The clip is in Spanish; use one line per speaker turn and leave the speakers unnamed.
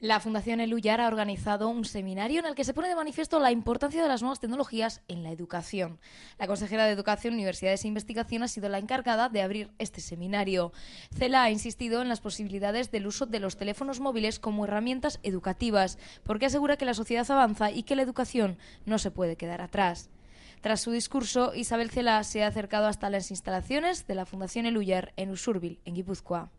La Fundación Eluyar ha organizado un seminario en el que se pone de manifiesto la importancia de las nuevas tecnologías en la educación. La consejera de Educación, Universidades e Investigación ha sido la encargada de abrir este seminario. CELA ha insistido en las posibilidades del uso de los teléfonos móviles como herramientas educativas, porque asegura que la sociedad avanza y que la educación no se puede quedar atrás. Tras su discurso, Isabel Cela se ha acercado hasta las instalaciones de la Fundación Eluyar en Usurbil, en Guipúzcoa.